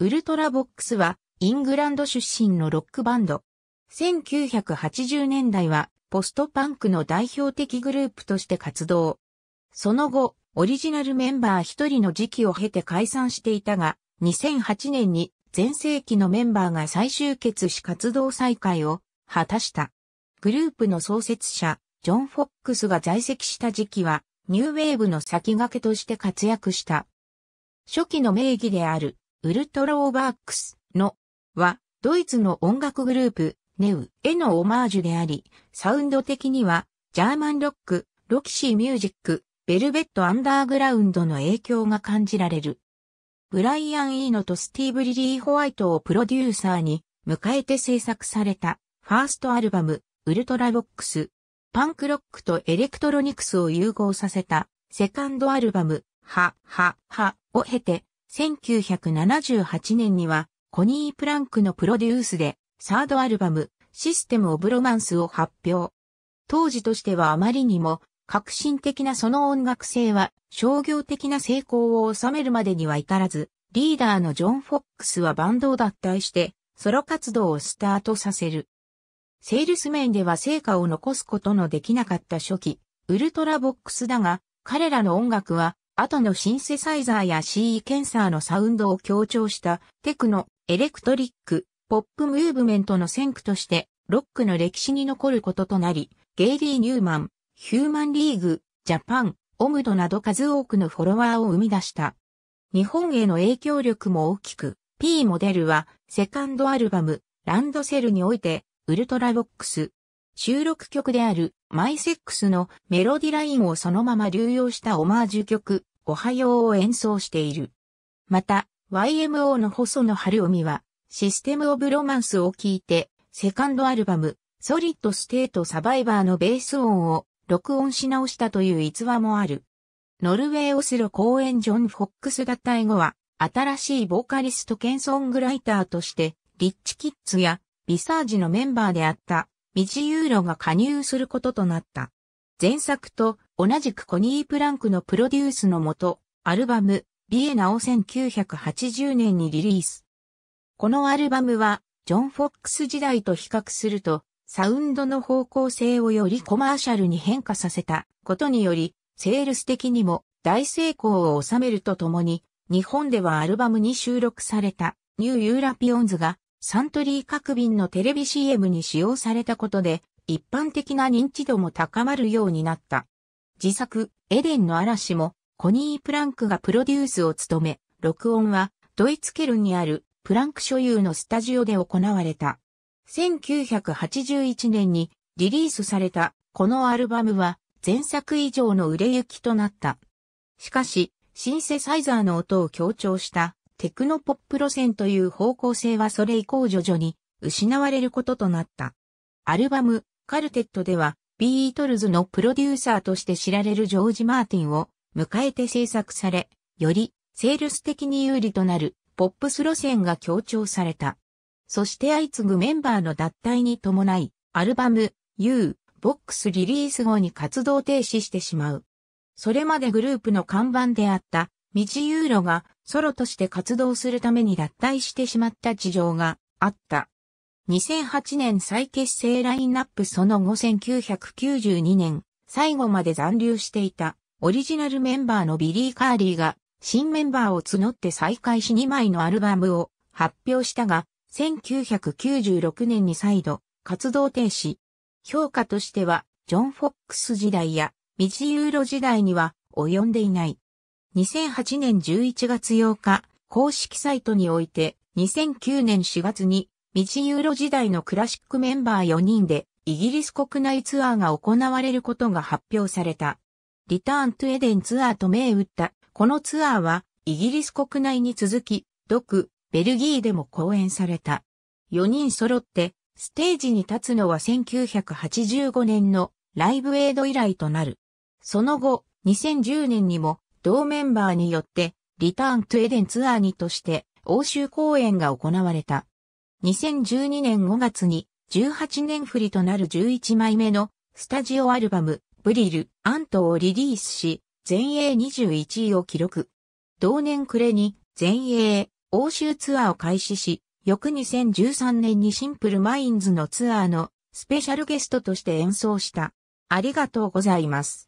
ウルトラボックスはイングランド出身のロックバンド。1980年代はポストパンクの代表的グループとして活動。その後、オリジナルメンバー一人の時期を経て解散していたが、2008年に全盛期のメンバーが再集結し活動再開を果たした。グループの創設者、ジョン・フォックスが在籍した時期は、ニューウェーブの先駆けとして活躍した。初期の名義であるウルトローバークスのは、ドイツの音楽グループ、ネウへのオマージュであり、サウンド的には、ジャーマンロック、ロキシーミュージック、ベルベットアンダーグラウンドの影響が感じられる。ブライアン・イーノとスティーブ・リリー・ホワイトをプロデューサーに迎えて制作されたファーストアルバム、ウルトラボックス。パンクロックとエレクトロニクスを融合させたセカンドアルバム、ハ、ハ、ハを経て1978年にはコニー・プランクのプロデュースでサードアルバムシステム・オブ・ロマンスを発表。当時としてはあまりにも革新的なその音楽性は商業的な成功を収めるまでには至らず、リーダーのジョン・フォックスはバンドを脱退してソロ活動をスタートさせる。セールス面では成果を残すことのできなかった初期、ウルトラボックスだが、彼らの音楽は後のシンセサイザーや CE ケンサーのサウンドを強調したテクノ、エレクトリック、ポップムーブメントの先駆としてロックの歴史に残ることとなり、ゲイリー・ニューマン、ヒューマンリーグ、ジャパン、オムドなど数多くのフォロワーを生み出した。日本への影響力も大きく、P モデルはセカンドアルバム、ランドセルにおいて、ウルトラボックス、収録曲であるマイセックスのメロディラインをそのまま流用したオマージュ曲、おはようを演奏している。また、YMO の細野晴臣は、システムオブロマンスを聴いて、セカンドアルバム、ソリッドステートサバイバーのベース音を録音し直したという逸話もある。ノルウェーオスロ公演ジョン・フォックス脱退後は、新しいボーカリスト兼ソングライターとして、リッチキッズやビサージのメンバーであった2次ユーロが加入することとなった。前作と同じくコニー・プランクのプロデュースのもと、アルバム、ビエナを1980年にリリース。このアルバムは、ジョン・フォックス時代と比較すると、サウンドの方向性をよりコマーシャルに変化させたことにより、セールス的にも大成功を収めるとともに、日本ではアルバムに収録されたニューユーラピオンズがサントリー各便のテレビ CM に使用されたことで、一般的な認知度も高まるようになった。自作、エデンの嵐も、コニー・プランクがプロデュースを務め、録音は、ドイツケルンにある、プランク所有のスタジオで行われた。1981年にリリースされたこのアルバムは前作以上の売れ行きとなった。しかし、シンセサイザーの音を強調したテクノポップ路線という方向性はそれ以降徐々に失われることとなった。アルバム、カルテットでは、ビートルズのプロデューサーとして知られるジョージ・マーティンを迎えて制作され、よりセールス的に有利となるポップス路線が強調された。そして相次ぐメンバーの脱退に伴い、アルバム U、ボックスリリース後に活動停止してしまう。それまでグループの看板であった未ユーロがソロとして活動するために脱退してしまった事情があった。2008年再結成ラインナップその後1992年最後まで残留していたオリジナルメンバーのビリー・カーリーが新メンバーを募って再開し2枚のアルバムを発表したが1996年に再度活動停止。評価としてはジョン・フォックス時代や未知ユーロ時代には及んでいない。2008年11月8日、公式サイトにおいて、2009年4月に、道知ユーロ時代のクラシックメンバー4人で、イギリス国内ツアーが行われることが発表された。リターントゥエデンツアーと銘打った。このツアーは、イギリス国内に続き、ドク、ベルギーでも公演された。4人揃って、ステージに立つのは1985年のライブエイド以来となる。その後、2010年にも同メンバーによって、リターン・トゥ・エデンツアーにとして欧州公演が行われた。2012年5月に18年振りとなる11枚目のスタジオアルバムブリル・アントをリリースし、全英21位を記録。同年暮れに全英欧州ツアーを開始し、翌2013年にシンプルマインズのツアーのスペシャルゲストとして演奏した。ありがとうございます。